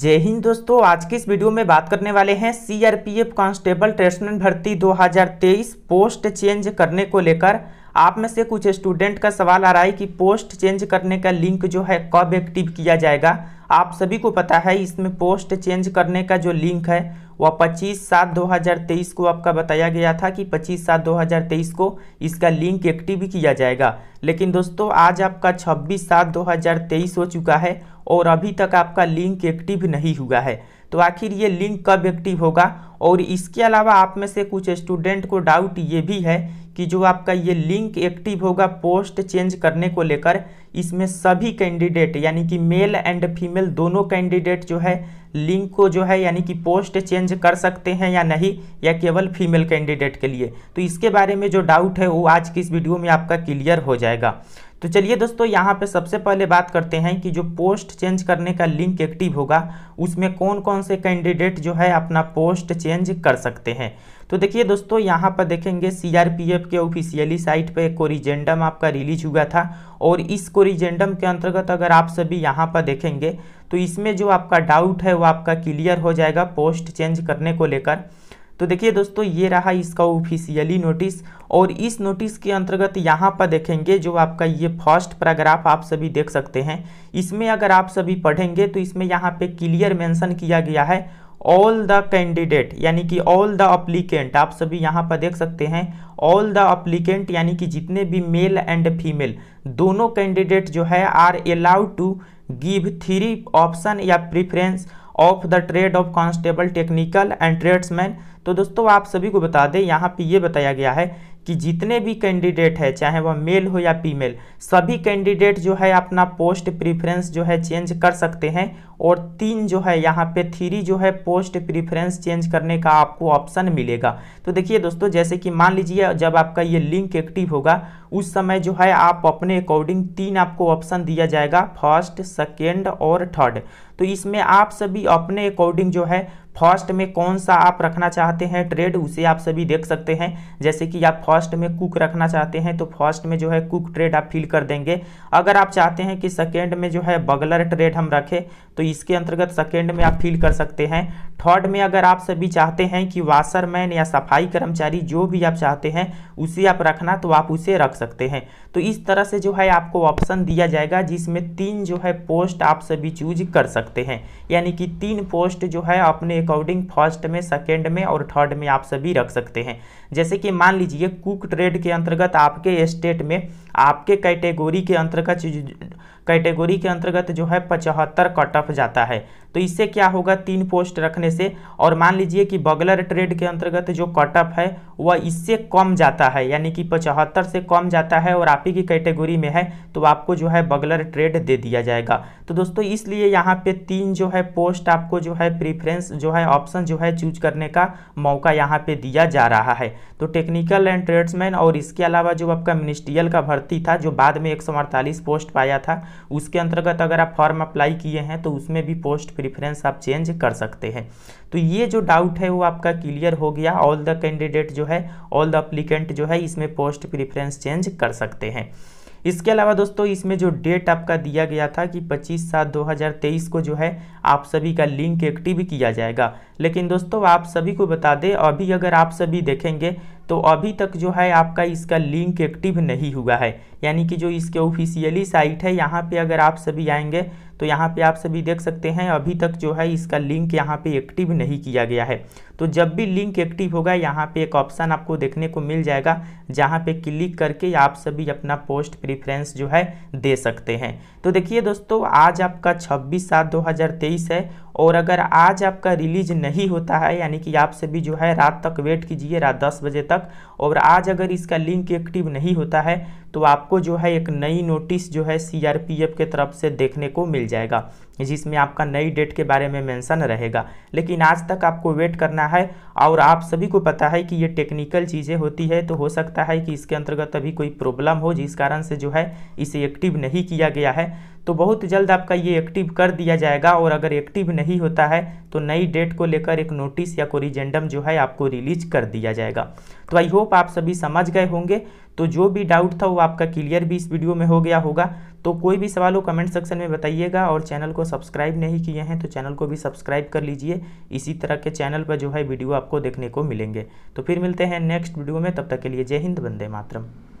जय हिंद दोस्तों आज की इस वीडियो में बात करने वाले हैं सीआरपीएफ कांस्टेबल ट्रेसमैन भर्ती 2023 पोस्ट चेंज करने को लेकर आप में से कुछ स्टूडेंट का सवाल आ रहा है कि पोस्ट चेंज करने का लिंक जो है कब एक्टिव किया जाएगा आप सभी को पता है इसमें पोस्ट चेंज करने का जो लिंक है वह 25 सात 2023 को आपका बताया गया था कि 25 सात 2023 को इसका लिंक एक्टिव किया जाएगा लेकिन दोस्तों आज आपका 26 सात 2023 हो चुका है और अभी तक आपका लिंक एक्टिव नहीं हुआ है तो आखिर ये लिंक कब एक्टिव होगा और इसके अलावा आप में से कुछ स्टूडेंट को डाउट ये भी है कि जो आपका ये लिंक एक्टिव होगा पोस्ट चेंज करने को लेकर इसमें सभी कैंडिडेट यानी कि मेल एंड फीमेल दोनों कैंडिडेट जो है लिंक को जो है यानी कि पोस्ट चेंज कर सकते हैं या नहीं या केवल फीमेल कैंडिडेट के लिए तो इसके बारे में जो डाउट है वो आज की इस वीडियो में आपका क्लियर हो जाएगा तो चलिए दोस्तों यहाँ पे सबसे पहले बात करते हैं कि जो पोस्ट चेंज करने का लिंक एक्टिव होगा उसमें कौन कौन से कैंडिडेट जो है अपना पोस्ट चेंज कर सकते हैं तो देखिए दोस्तों यहाँ पर देखेंगे सीआरपीएफ के ऑफिशियली साइट पे एक कोरिजेंडम आपका रिलीज हुआ था और इस कोरिजेंडम के अंतर्गत अगर आप सभी यहाँ पर देखेंगे तो इसमें जो आपका डाउट है वो आपका क्लियर हो जाएगा पोस्ट चेंज करने को लेकर तो देखिए दोस्तों ये रहा इसका ऑफिशियली नोटिस और इस नोटिस के अंतर्गत यहाँ पर देखेंगे जो आपका ये फर्स्ट पैराग्राफ आप सभी देख सकते हैं इसमें अगर आप सभी पढ़ेंगे तो इसमें यहाँ पे क्लियर मेंशन किया गया है ऑल द कैंडिडेट यानी कि ऑल द अप्लीकेंट आप सभी यहाँ पर देख सकते हैं ऑल द अप्लीकेंट यानी कि जितने भी मेल एंड फीमेल दोनों कैंडिडेट जो है are allowed to give three option या preference of the trade of constable technical and tradesman तो दोस्तों आप सभी को बता दें यहाँ पे ये बताया गया है कि जितने भी कैंडिडेट है चाहे वह मेल हो या फीमेल सभी कैंडिडेट जो है अपना पोस्ट प्रिफरेंस जो है चेंज कर सकते हैं और तीन जो है यहाँ पे थ्री जो है पोस्ट प्रिफ्रेंस चेंज करने का आपको ऑप्शन मिलेगा तो देखिए दोस्तों जैसे कि मान लीजिए जब आपका ये लिंक एक्टिव होगा उस समय जो है आप अपने अकॉर्डिंग तीन आपको ऑप्शन दिया जाएगा फर्स्ट सेकेंड और थर्ड तो इसमें आप सभी अपने अकॉर्डिंग जो है फर्स्ट में कौन सा आप रखना चाहते हैं ट्रेड उसे आप सभी देख सकते हैं जैसे कि आप फर्स्ट में कुक रखना चाहते हैं तो फर्स्ट में जो है कुक ट्रेड आप फिल कर देंगे अगर आप चाहते हैं कि सेकेंड में जो है बगलर ट्रेड हम रखें तो इसके अंतर्गत सेकेंड में आप फिल कर सकते हैं थर्ड में अगर आप सभी चाहते हैं कि वाशरमैन या सफाई कर्मचारी जो भी आप चाहते हैं उसे आप रखना तो आप उसे रख सकते हैं तो इस तरह से जो है आपको ऑप्शन दिया जाएगा जिसमें तीन जो है पोस्ट आप सभी चूज कर सकते हैं यानी कि तीन पोस्ट जो है अपने अकॉर्डिंग फर्स्ट में सेकेंड में और थर्ड में आप सभी रख सकते हैं जैसे कि मान लीजिए कुक ट्रेड के अंतर्गत आपके स्टेट में आपके कैटेगोरी के अंतर्गत कैटेगोरी के अंतर्गत जो है पचहत्तर कट ऑफ जाता है तो इससे क्या होगा तीन पोस्ट रखने से और मान लीजिए कि बगलर ट्रेड के अंतर्गत जो कट ऑफ है वह इससे कम जाता है यानी कि पचहत्तर से कम जाता है और आप ही की कैटेगोरी में है तो आपको जो है बगलर ट्रेड दे दिया जाएगा तो दोस्तों इसलिए यहाँ पे तीन जो है पोस्ट आपको जो है प्रीफ्रेंस जो है ऑप्शन जो है चूज करने का मौका यहाँ पे दिया जा रहा है तो टेक्निकल एंड ट्रेड्समैन और इसके अलावा जो आपका मिनिस्ट्रियल का भर्ती भर्ती था जो बाद में एक पोस्ट पाया था उसके अंतर्गत अगर आप फॉर्म अप्लाई किए हैं तो उसमें भी पोस्ट प्रिफ्रेंस आप चेंज कर सकते हैं तो ये जो डाउट है वो आपका क्लियर हो गया ऑल द कैंडिडेट जो है ऑल द अप्लीकेंट जो है इसमें पोस्ट प्रिफ्रेंस चेंज कर सकते हैं इसके अलावा दोस्तों इसमें जो डेट आपका दिया गया था कि 25 सात 2023 को जो है आप सभी का लिंक एक्टिव किया जाएगा लेकिन दोस्तों आप सभी को बता दें अभी अगर आप सभी देखेंगे तो अभी तक जो है आपका इसका लिंक एक्टिव नहीं हुआ है यानी कि जो इसके ऑफिशियली साइट है यहाँ पे अगर आप सभी आएंगे तो यहाँ पे आप सभी देख सकते हैं अभी तक जो है इसका लिंक यहाँ पे एक्टिव नहीं किया गया है तो जब भी लिंक एक्टिव होगा यहाँ पे एक ऑप्शन आपको देखने को मिल जाएगा जहाँ पे क्लिक करके आप सभी अपना पोस्ट प्रिफ्रेंस जो है दे सकते हैं तो देखिए दोस्तों आज आपका 26 सात 2023 है और अगर आज आपका रिलीज नहीं होता है यानी कि आप सभी जो है रात तक वेट कीजिए रात दस बजे तक और आज अगर इसका लिंक एक्टिव नहीं होता है तो आपको जो है एक नई नोटिस जो है सीआरपीएफ के तरफ से देखने को मिल जाएगा जिसमें आपका नई डेट के बारे में मेंशन रहेगा लेकिन आज तक आपको वेट करना है और आप सभी को पता है कि ये टेक्निकल चीज़ें होती है तो हो सकता है कि इसके अंतर्गत अभी कोई प्रॉब्लम हो जिस कारण से जो है इसे एक्टिव नहीं किया गया है तो बहुत जल्द आपका ये एक्टिव कर दिया जाएगा और अगर एक्टिव नहीं होता है तो नई डेट को लेकर एक नोटिस या कोरिजेंडम जो है आपको रिलीज कर दिया जाएगा तो आई होप आप सभी समझ गए होंगे तो जो भी डाउट था वो आपका क्लियर भी इस वीडियो में हो गया होगा तो कोई भी सवाल हो कमेंट सेक्शन में बताइएगा और चैनल को सब्सक्राइब नहीं किए हैं तो चैनल को भी सब्सक्राइब कर लीजिए इसी तरह के चैनल पर जो है वीडियो आपको देखने को मिलेंगे तो फिर मिलते हैं नेक्स्ट वीडियो में तब तक के लिए जय हिंद वंदे मातरम